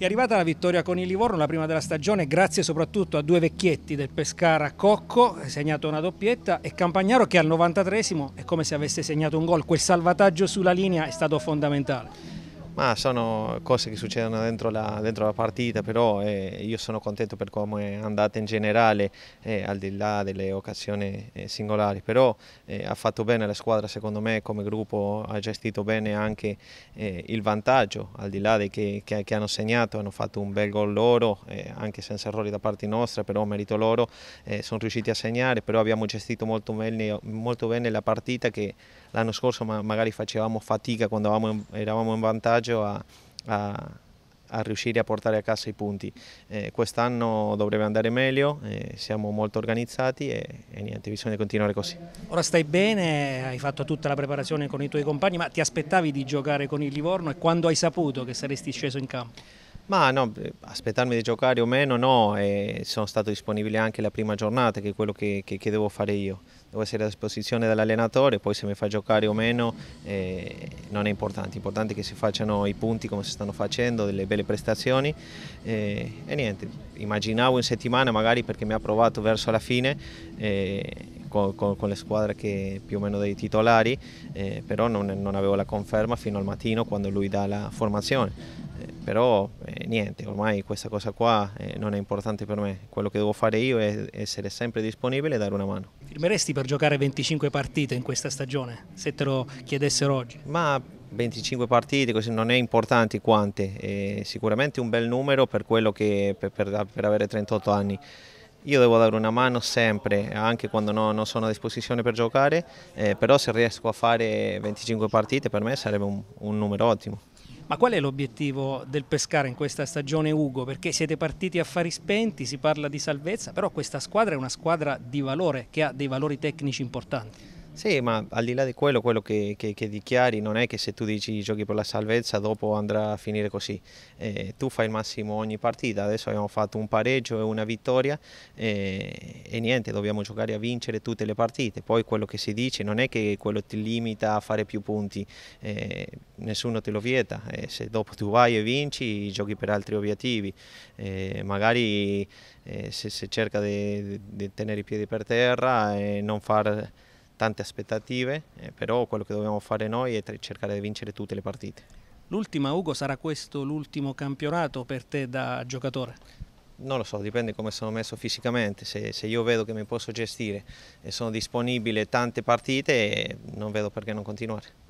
È arrivata la vittoria con il Livorno, la prima della stagione, grazie soprattutto a due vecchietti del Pescara, Cocco, eh, segnato una doppietta, e Campagnaro che al 93 è come se avesse segnato un gol. Quel salvataggio sulla linea è stato fondamentale. Ma sono cose che succedono dentro la, dentro la partita, però eh, io sono contento per come è andata in generale, eh, al di là delle occasioni eh, singolari, però eh, ha fatto bene la squadra secondo me come gruppo, ha gestito bene anche eh, il vantaggio, al di là di che, che, che, hanno segnato, hanno fatto un bel gol loro, eh, anche senza errori da parte nostra, però merito loro, sono riusciti a segnare, però abbiamo gestito molto bene, molto bene la partita che l'anno scorso ma magari facevamo fatica quando eravamo in, eravamo in vantaggio a, a, a, riuscire a portare a casa i punti. Eh, Quest'anno dovrebbe andare meglio, eh, siamo molto organizzati e, e niente, bisogna continuare così. Ora stai bene, hai fatto tutta la preparazione con i tuoi compagni, ma ti aspettavi di giocare con il Livorno e quando hai saputo che saresti sceso in campo? Ma no, aspettarmi di giocare o meno no, e sono stato disponibile anche la prima giornata, che è quello che, che, che devo fare io. Devo essere a disposizione dell'allenatore, poi se mi fa giocare o meno eh, non è importante, l'importante è che si facciano i punti come si stanno facendo, delle belle prestazioni eh, e niente, immaginavo in settimana magari perché mi ha provato verso la fine eh, con, con, con, le squadre che più o meno dei titolari, eh, però non, non avevo la conferma fino al mattino quando lui dà la formazione però eh, niente, ormai questa cosa qua eh, non è importante per me, quello che devo fare io è essere sempre disponibile e dare una mano. Firmeresti per giocare 25 partite in questa stagione, se te lo chiedessero oggi? Ma 25 partite, così non è importante quante, è sicuramente un bel numero per, che, per, per, per avere 38 anni. Io devo dare una mano sempre, anche quando non sono a disposizione per giocare, eh, però se riesco a fare 25 partite per me sarebbe un, un numero ottimo. Ma qual è l'obiettivo del Pescara in questa stagione, Ugo? Perché siete partiti a fari spenti, si parla di salvezza, però questa squadra è una squadra di valore, che ha dei valori tecnici importanti. Sì, ma al di là di quello, quello che, che, che, dichiari non è che se tu dici giochi per la salvezza dopo andrà a finire così. Eh, tu fai il massimo ogni partita, adesso abbiamo fatto un pareggio e una vittoria eh, e niente, dobbiamo giocare a vincere tutte le partite. Poi quello che si dice non è che quello ti limita a fare più punti, eh, nessuno te lo vieta. Eh, se dopo tu vai e vinci, giochi per altri obiettivi. Eh, magari eh, se, se, cerca di tenere i piedi per terra e non far tante aspettative, eh, però quello che dobbiamo fare noi è cercare di vincere tutte le partite. L'ultima, Ugo, sarà questo l'ultimo campionato per te da giocatore? Non lo so, dipende come sono messo fisicamente, se, se io vedo che mi posso gestire e sono disponibile tante partite eh, non vedo perché non continuare.